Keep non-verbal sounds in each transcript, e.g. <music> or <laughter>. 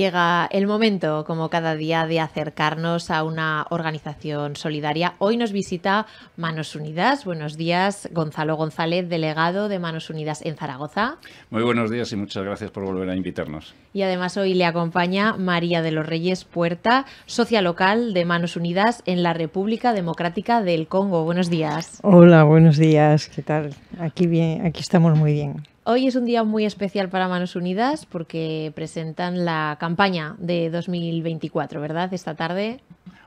llega el momento, como cada día, de acercarnos a una organización solidaria. Hoy nos visita Manos Unidas. Buenos días, Gonzalo González, delegado de Manos Unidas en Zaragoza. Muy buenos días y muchas gracias por volver a invitarnos. Y además hoy le acompaña María de los Reyes Puerta, socia local de Manos Unidas en la República Democrática del Congo. Buenos días. Hola, buenos días. ¿Qué tal? Aquí bien, aquí estamos muy bien. Hoy es un día muy especial para Manos Unidas porque presentan la campaña de 2024, ¿verdad? Esta tarde.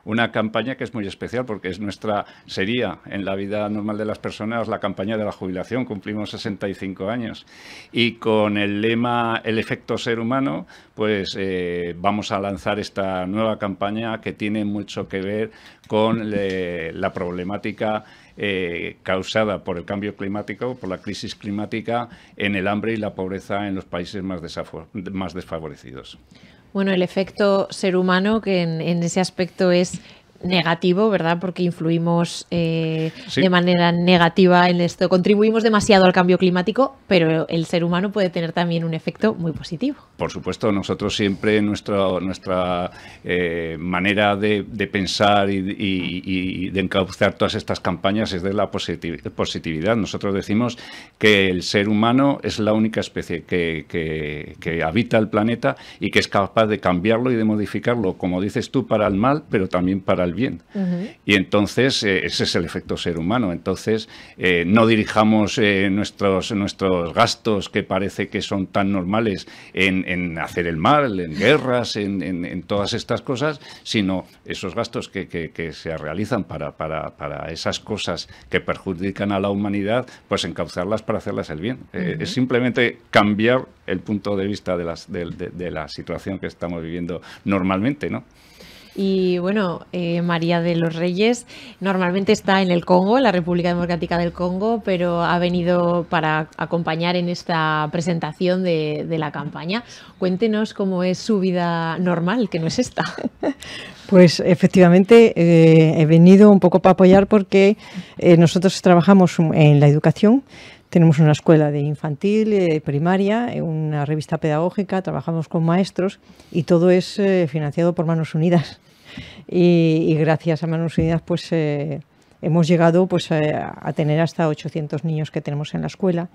Una campaña que es muy especial porque es nuestra, sería en la vida normal de las personas la campaña de la jubilación. Cumplimos 65 años y con el lema El efecto ser humano, pues eh, vamos a lanzar esta nueva campaña que tiene mucho que ver con eh, la problemática eh, causada por el cambio climático, por la crisis climática, en el hambre y la pobreza en los países más, desfavorecidos. Bueno, el efecto ser humano, que en ese aspecto es negativo, ¿verdad? Porque influimos eh, de manera negativa en esto, contribuimos demasiado al cambio climático, pero el ser humano puede tener también un efecto muy positivo. Por supuesto, nosotros siempre nuestra, nuestra eh, manera de, pensar y, de encauzar todas estas campañas es de la positividad. Nosotros decimos que el ser humano es la única especie que, que, que habita el planeta y que es capaz de cambiarlo y de modificarlo, como dices tú, para el mal, pero también para el bien. Y entonces eh, ese es el efecto ser humano. Entonces eh, no dirijamos eh, nuestros, nuestros gastos que parece que son tan normales en, en hacer el mal, en guerras, en, en, todas estas cosas, sino esos gastos que, que, se realizan para, para, para, esas cosas que perjudican a la humanidad, pues encauzarlas para hacerlas el bien. es simplemente cambiar el punto de vista de, las, de la situación que estamos viviendo normalmente, ¿no? Y bueno, eh, María de los Reyes normalmente está en el Congo, en la República Democrática del Congo, pero ha venido para acompañar en esta presentación de, la campaña. Cuéntenos cómo es su vida normal, que no es esta. <laughs> Pues efectivamente eh, he venido un poco para apoyar porque eh, nosotros trabajamos en la educación, tenemos una escuela de infantil, eh, primaria, eh, una revista pedagógica, trabajamos con maestros y todo es eh, financiado por Manos Unidas. Y, gracias a Manos Unidas, pues hemos llegado pues, a, tener hasta 800 niños que tenemos en la escuela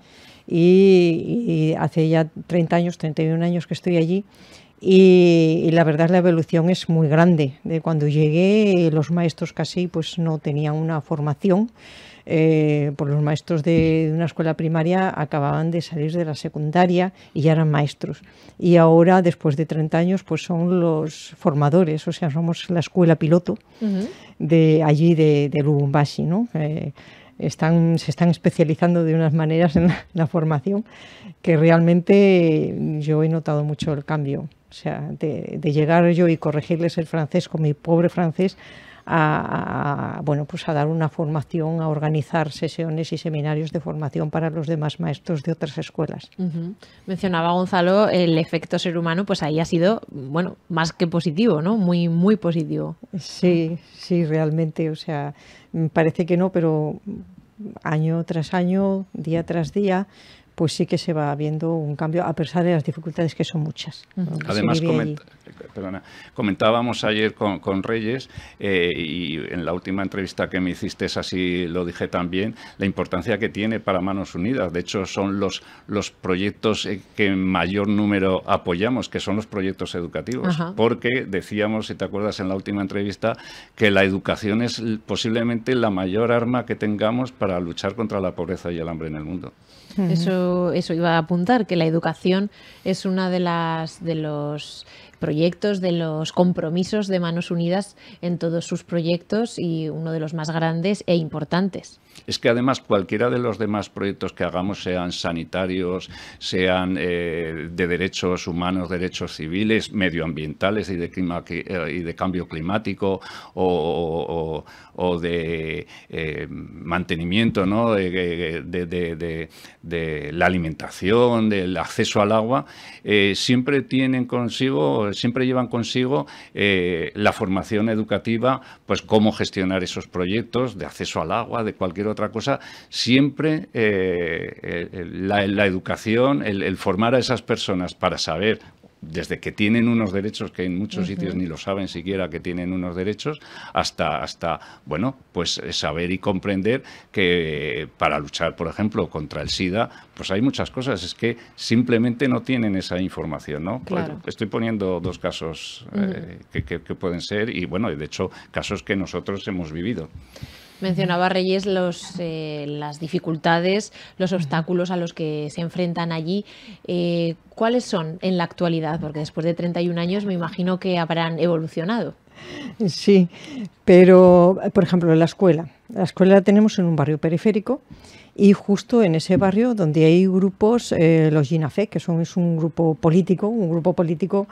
y, hace ya 30 años, 31 años que estoy allí y, la verdad la evolución es muy grande. De cuando llegué, los maestros casi pues no tenían una formación. Eh, por pues, los maestros de una escuela primaria acababan de salir de la secundaria y ya eran maestros. Y ahora, después de 30 años, pues son los formadores, o sea, somos la escuela piloto de allí de, de Lubumbashi, ¿no? Eh, se están especializando de unas maneras en la, formación que realmente yo he notado mucho el cambio. O sea, de llegar yo y corregirles el francés con mi pobre francés a, bueno, pues a dar una formación, a organizar sesiones y seminarios de formación para los demás maestros de otras escuelas. Mencionaba Gonzalo el efecto ser humano, pues ahí ha sido bueno más que positivo, ¿no? Muy muy positivo. Sí, sí, realmente, o sea, mm, parece que no, pero año tras año, día tras día, pues sí que se va viendo un cambio a pesar de las dificultades que son muchas. Además, perdona, comentábamos ayer con, Reyes eh, y en la última entrevista que me hiciste, es así lo dije también, la importancia que tiene para Manos Unidas. De hecho, son los, los proyectos eh, que en mayor número apoyamos, que son los proyectos educativos. Porque decíamos, si te acuerdas en la última entrevista, que la educación es posiblemente la mayor arma que tengamos para luchar contra la pobreza y el hambre en el mundo. Eso, eso iba a apuntar, que la educación es una de las de los proyectos, de los compromisos de Manos Unidas en todos sus proyectos y uno de los más grandes e importantes. Es que además cualquiera de los demás proyectos que hagamos, sean sanitarios, sean eh, de derechos humanos, derechos civiles, medioambientales y de, clima, eh, y de cambio climático o, de eh, mantenimiento ¿no? de, la alimentación, del acceso al agua, siempre tienen consigo pues, siempre llevan consigo eh, la formación educativa, pues cómo gestionar esos proyectos de acceso al agua, de cualquier otra cosa. Siempre eh, la, educación, el formar a esas personas para saber desde que tienen unos derechos que en muchos sitios ni lo saben siquiera que tienen unos derechos, hasta, hasta, bueno, pues eh, saber y comprender que eh, para luchar, por ejemplo, contra el SIDA, pues hay muchas cosas, es que simplemente no tienen esa información, ¿no? Pues estoy poniendo dos casos eh, que, que pueden ser y, bueno, de hecho, casos que nosotros hemos vivido. Mencionaba Reyes los, eh, las dificultades, los obstáculos a los que se enfrentan allí. Eh, ¿Cuáles son en la actualidad? Porque después de 31 años me imagino que habrán evolucionado. Sí, pero por ejemplo la escuela. La escuela la tenemos en un barrio periférico y justo en ese barrio donde hay grupos, eh, los GINAFE, que son, es un grupo político, un grupo político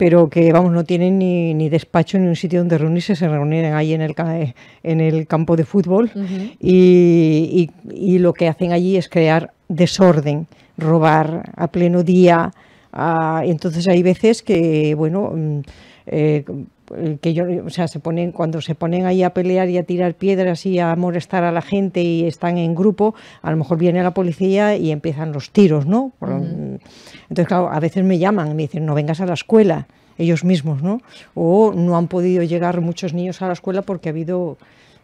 pero que vamos no tienen ni, ni despacho ni un sitio donde reunirse, se reúnen ahí en el, eh, en el campo de fútbol y, y, lo que hacen allí es crear desorden, robar a pleno día. entonces hay veces que, bueno mm, eh, que yo, o sea, se ponen, cuando se ponen ahí a pelear y a tirar piedras y a molestar a la gente y están en grupo, a lo mejor viene la policía y empiezan los tiros, ¿no? Entonces, claro, a veces me llaman y me dicen, no vengas a la escuela, ellos mismos, ¿no? O no han podido llegar muchos niños a la escuela porque ha habido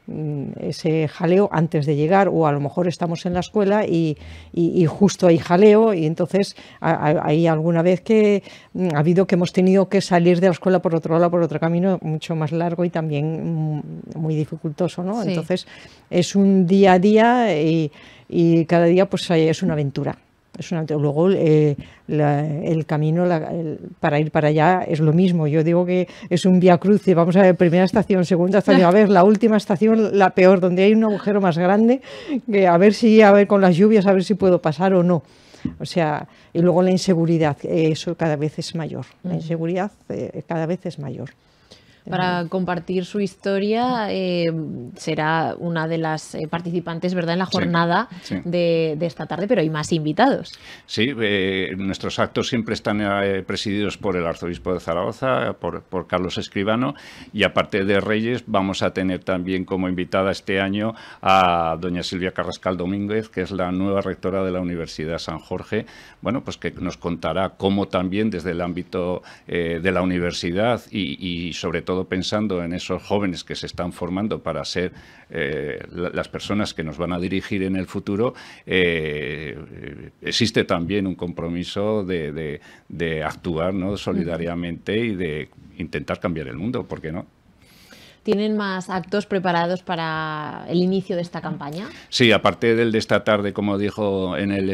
Mm, ese jaleo antes de llegar o a lo mejor estamos en la escuela y, justo hay jaleo y entonces hay alguna vez que mm, ha habido que hemos tenido que salir de la escuela por otro lado, por otro camino mucho más largo y también mm, muy dificultoso, ¿no? Entonces es un día a día y, y cada día pues es una aventura luego eh, el camino para ir para allá es lo mismo. Yo digo que es un vía cruce. Vamos a ver, primera estación, segunda estación, a ver, la última estación, la peor, donde hay un agujero más grande, que a ver si, a ver con las lluvias, a ver si puedo pasar o no. O sea, y luego la inseguridad, eh, eso cada vez es mayor. La mm. inseguridad eh, cada vez es mayor para compartir su historia. Eh, será una de las eh, participantes, ¿verdad?, en la jornada De, esta tarde, pero hay más invitados. Sí, eh, nuestros actos siempre están presididos por el arzobispo de Zaragoza, por, Carlos Escribano, y aparte de Reyes, vamos a tener también como invitada este año a doña Silvia Carrascal Domínguez, que es la nueva rectora de la Universidad San Jorge, bueno, pues que nos contará cómo también desde el ámbito de la universidad y sobre todo pensando en esos jóvenes que se están formando para ser eh, las personas que nos van a dirigir en el futuro, eh, existe también un compromiso de, actuar ¿no? solidariamente y de intentar cambiar el mundo, ¿por qué no? ¿Tienen más actos preparados para el inicio de esta campaña? Sí, aparte del de esta tarde, como dijo, en el,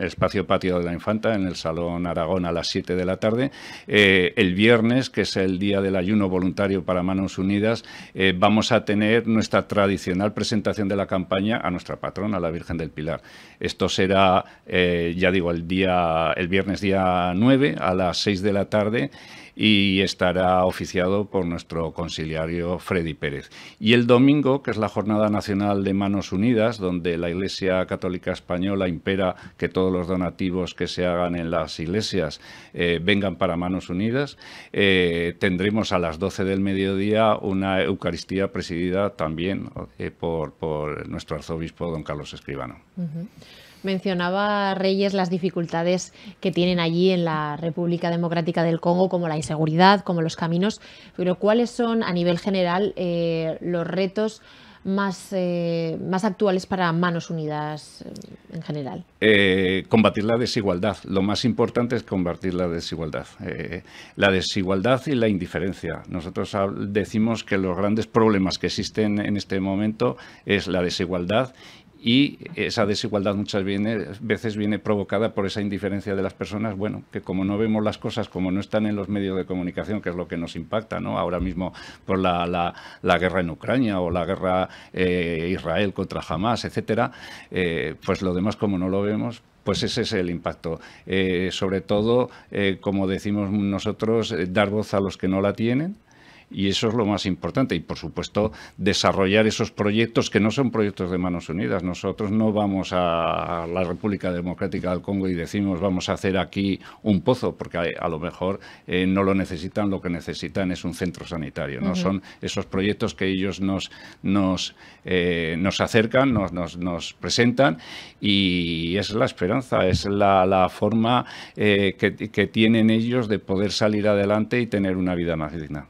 espacio patio de la infanta, en el Salón Aragón a las 7 de la tarde, eh, el viernes, que es el día del ayuno voluntario para Manos Unidas, eh, vamos a tener nuestra tradicional presentación de la campaña a nuestra patrona, la Virgen del Pilar. Esto será, eh, ya digo, el, día, el viernes día 9 a las 6 de la tarde y estará oficiado por nuestro conciliario Freddy Pérez. Y el domingo, que es la Jornada Nacional de Manos Unidas, donde la Iglesia Católica Española impera que todos los donativos que se hagan en las iglesias eh, vengan para Manos Unidas, eh, tendremos a las 12 del mediodía una Eucaristía presidida también eh, por, nuestro arzobispo don Carlos Escribano. Mencionaba Reyes las dificultades que tienen allí en la República Democrática del Congo, como la inseguridad, como los caminos, pero ¿cuáles son a nivel general eh, los retos más, eh, más actuales para Manos Unidas eh, en general? combatir la desigualdad. Lo más importante es combatir la desigualdad. la desigualdad y la indiferencia. Nosotros decimos que los grandes problemas que existen en este momento es la desigualdad y esa desigualdad muchas veces viene provocada por esa indiferencia de las personas, bueno, que como no vemos las cosas, como no están en los medios de comunicación, que es lo que nos impacta, ¿no? Ahora mismo por la, la, guerra en Ucrania o la guerra eh, Israel contra Hamas, etcétera, eh, pues lo demás como no lo vemos, pues ese es el impacto. Eh, sobre todo, como decimos nosotros, dar voz a los que no la tienen, y eso es lo más importante. Y por supuesto, desarrollar esos proyectos que no son proyectos de manos unidas. Nosotros no vamos a la República Democrática del Congo y decimos vamos a hacer aquí un pozo, porque a, lo mejor eh, no lo necesitan, lo que necesitan es un centro sanitario. ¿no? Son esos proyectos que ellos nos, nos, eh, nos acercan, nos, nos, presentan y es la esperanza, es la, la forma eh, que tienen ellos de poder salir adelante y tener una vida más digna.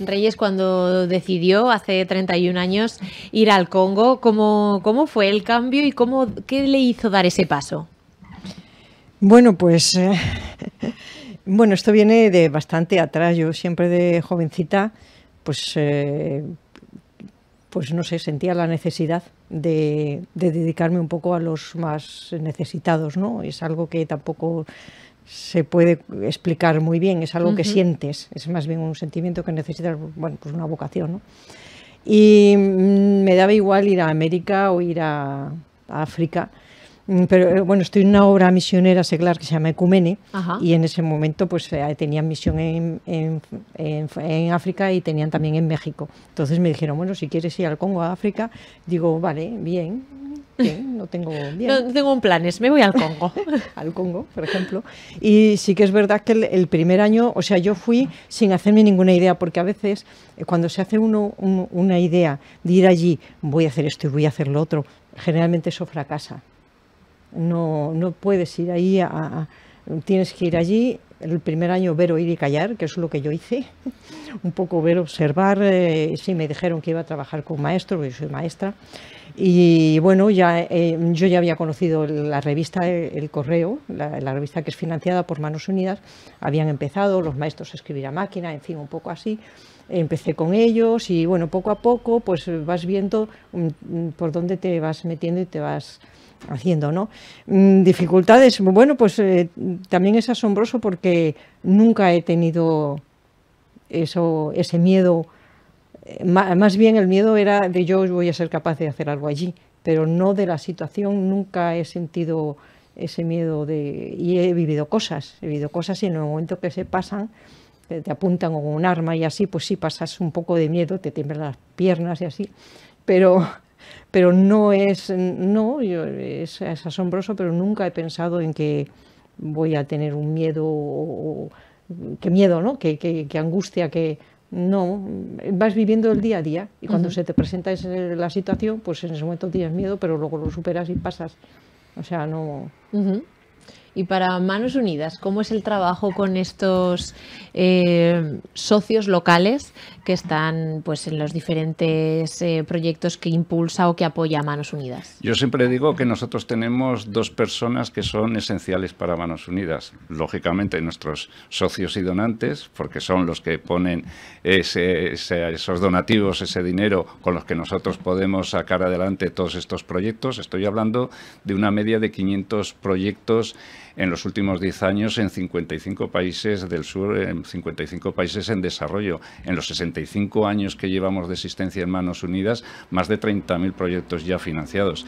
Reyes cuando decidió hace 31 años ir al Congo. ¿Cómo, cómo fue el cambio y cómo, qué le hizo dar ese paso? Bueno, pues eh, <laughs> bueno, esto viene de bastante atrás. Yo siempre de jovencita, pues, eh, pues no sé, sentía la necesidad de, de dedicarme un poco a los más necesitados, ¿no? Es algo que tampoco se puede explicar muy bien, es algo que sientes, es más bien un sentimiento que necesitas, bueno, pues una vocación, ¿no? Y mm, me daba igual ir a América o ir a África, Mm, pero eh, bueno, estoy en una obra misionera seglar que se llama Ecumene y en ese momento pues eh, tenían misión en, África y tenían también en México. Entonces me dijeron, bueno, si quieres ir al Congo, a África, digo, vale, bien, no tengo <laughs> bien. No tengo planes, me voy al Congo. <laughs> al Congo, por ejemplo. Y sí que es verdad que el, primer año, o sea, yo fui sin hacerme ninguna idea, porque a veces eh, cuando se hace uno una idea de ir allí, voy a hacer esto y voy a hacer lo otro, generalmente eso fracasa no, no puedes ir ahí, tienes que ir allí. El primer año ver, oír y callar, que es lo que yo hice. <laughs> Un poco ver, observar. Eh, sí, me dijeron que iba a trabajar con maestros, yo soy maestra. Y bueno, ya, eh, yo ya había conocido la revista eh, El, Correo, la, la, revista que es financiada por Manos Unidas. Habían empezado los maestros a escribir a máquina, en fin, un poco así. Empecé con ellos y bueno, poco a poco pues vas viendo mm, mm, por dónde te vas metiendo y te vas haciendo, ¿no? Mm, dificultades, bueno, pues eh, también es asombroso porque nunca he tenido eso, ese miedo. Eh, más, bien el miedo era de yo voy a ser capaz de hacer algo allí, pero no de la situación, nunca he sentido ese miedo de... Y he vivido cosas, he vivido cosas y en el momento que se pasan, eh, te apuntan con un arma y así, pues sí pasas un poco de miedo, te tiemblan las piernas y así, pero pero no es, no, es, asombroso, pero nunca he pensado en que voy a tener un miedo, o, qué miedo, ¿no? Que, que, angustia, que no, vas viviendo el día a día y cuando se te presenta la situación, pues en ese momento tienes miedo, pero luego lo superas y pasas. O sea, no. Y para Manos Unidas, ¿cómo es el trabajo con estos eh, socios locales que están pues, en los diferentes eh, proyectos que impulsa o que apoya Manos Unidas? Yo siempre digo que nosotros tenemos dos personas que son esenciales para Manos Unidas. Lógicamente nuestros socios y donantes, porque son los que ponen esos donativos, ese dinero con los que nosotros podemos sacar adelante todos estos proyectos. Estoy hablando de una media de 500 proyectos en los últimos 10 años en 55 países del sur, en 55 países en desarrollo. En los 65 años que llevamos de existencia en Manos Unidas, más de 30.000 proyectos ya financiados.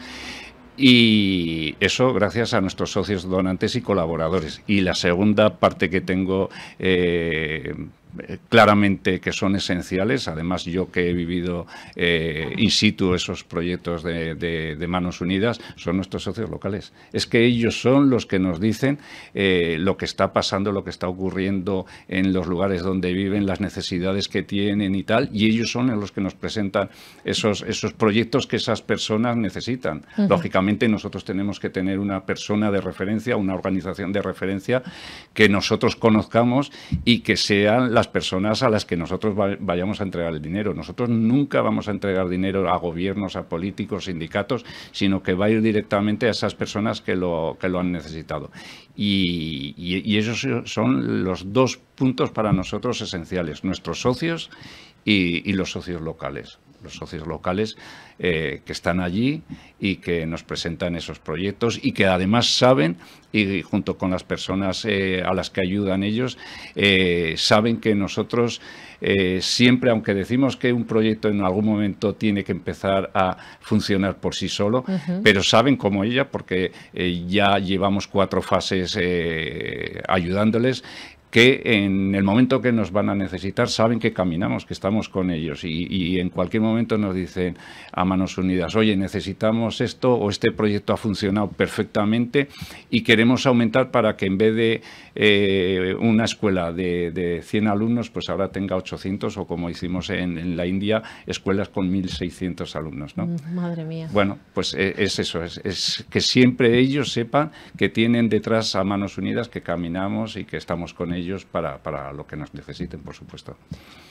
Y eso gracias a nuestros socios donantes y colaboradores. Y la segunda parte que tengo eh, eh, claramente que son esenciales. Además, yo que he vivido eh, in situ esos proyectos de, Manos Unidas, son nuestros socios locales. Es que ellos son los que nos dicen eh, lo que está pasando, lo que está ocurriendo en los lugares donde viven, las necesidades que tienen y tal, y ellos son los que nos presentan esos, esos proyectos que esas personas necesitan. Lógicamente, nosotros tenemos que tener una persona de referencia, una organización de referencia que nosotros conozcamos y que sea la las personas a las que nosotros vayamos a entregar el dinero. Nosotros nunca vamos a entregar dinero a gobiernos, a políticos, sindicatos, sino que va a ir directamente a esas personas que lo, han necesitado. Y, esos son los dos puntos para nosotros esenciales, nuestros socios y los socios locales los socios locales eh, que están allí y que nos presentan esos proyectos y que además saben, y junto con las personas eh, a las que ayudan ellos, eh, saben que nosotros siempre, aunque decimos que un proyecto en algún momento tiene que empezar a funcionar por sí solo, pero saben como ella, porque ya llevamos cuatro fases ayudándoles, que en el momento que nos van a necesitar saben que caminamos, que estamos con ellos y, en cualquier momento nos dicen a manos unidas, oye, necesitamos esto o este proyecto ha funcionado perfectamente y queremos aumentar para que en vez de eh, una escuela de, 100 alumnos, pues ahora tenga 800 o como hicimos en, la India, escuelas con 1.600 alumnos. ¿no? Mm, madre mía. Bueno, pues eh, es, eso, es que siempre ellos sepan que tienen detrás a manos unidas que caminamos y que estamos con ellos ellos para, lo que nos necesiten, por supuesto.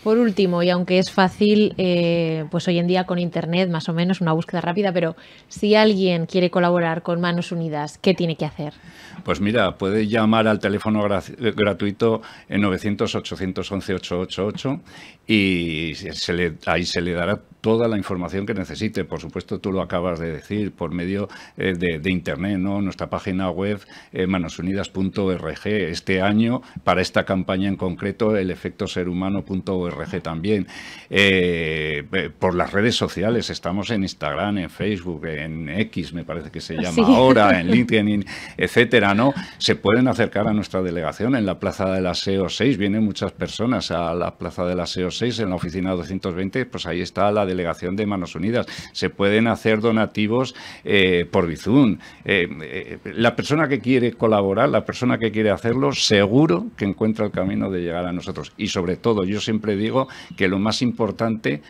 Por último, y aunque es fácil, eh, pues hoy en día con Internet, más o menos, una búsqueda rápida, pero si alguien quiere colaborar con Manos Unidas, ¿qué tiene que hacer? Pues mira, puede llamar al teléfono gratuito en 900-811-888 y se le, ahí se le dará toda la información que necesite. Por supuesto, tú lo acabas de decir, por medio eh, de, Internet, ¿no? Nuestra página web, eh, manosunidas.org. Este año, para esta campaña en concreto, el efecto humano.org también. Eh, por las redes sociales, estamos en Instagram, en Facebook, en X, me parece que se llama ahora, en <laughs> LinkedIn, etcétera, ¿no? Se pueden acercar a nuestra delegación en la Plaza de la SEO 6. Vienen muchas personas a la Plaza de la SEO 6 en la oficina 220, pues ahí está la delegación de Manos Unidas. Se pueden hacer donativos eh, por Bizum. Eh, eh, la persona que quiere colaborar, la persona que quiere hacerlo, seguro que encuentra el camino de llegar a nosotros. Y sobre todo, yo siempre digo que lo más importante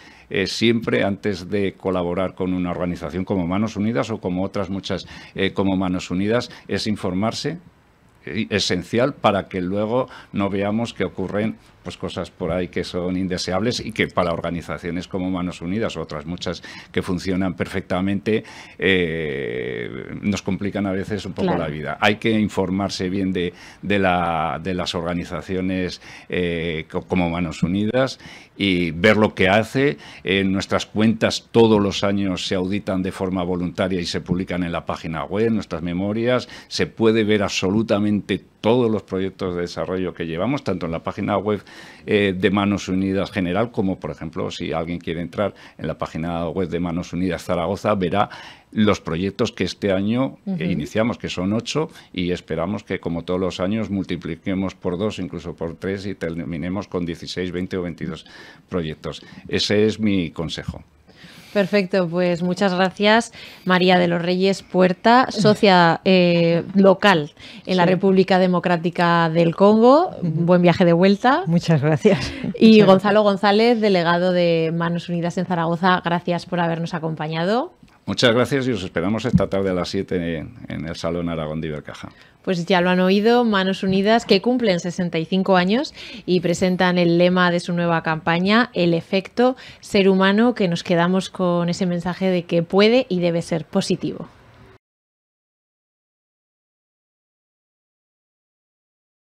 siempre antes de colaborar con una organización como Manos Unidas o como otras muchas como Manos Unidas es informarse esencial para que luego no veamos que ocurren pues, cosas por ahí que son indeseables y que para organizaciones como Manos Unidas, otras muchas que funcionan perfectamente, eh, nos complican a veces un poco la vida. Hay que informarse bien de, de, las organizaciones eh, como Manos Unidas y ver lo que hace. En nuestras cuentas todos los años se auditan de forma voluntaria y se publican en la página web, nuestras memorias, se puede ver absolutamente todo todos los proyectos de desarrollo que llevamos, tanto en la página web eh, de Manos Unidas General como, por ejemplo, si alguien quiere entrar en la página web de Manos Unidas Zaragoza, verá los proyectos que este año eh, iniciamos, que son ocho, y esperamos que, como todos los años, multipliquemos por dos, incluso por tres, y terminemos con 16, 20 o 22 proyectos. Ese es mi consejo. Perfecto, pues muchas gracias María de los Reyes Puerta, socia eh, local en la República Democrática del Congo. Buen viaje de vuelta. Muchas gracias. Y Gonzalo González, delegado de Manos Unidas en Zaragoza, gracias por habernos acompañado. Muchas gracias y os esperamos esta tarde a las 7 en, el Salón Aragón de Ibercaja. Pues ya lo han oído, Manos Unidas, que cumplen 65 años y presentan el lema de su nueva campaña, El efecto ser humano, que nos quedamos con ese mensaje de que puede y debe ser positivo.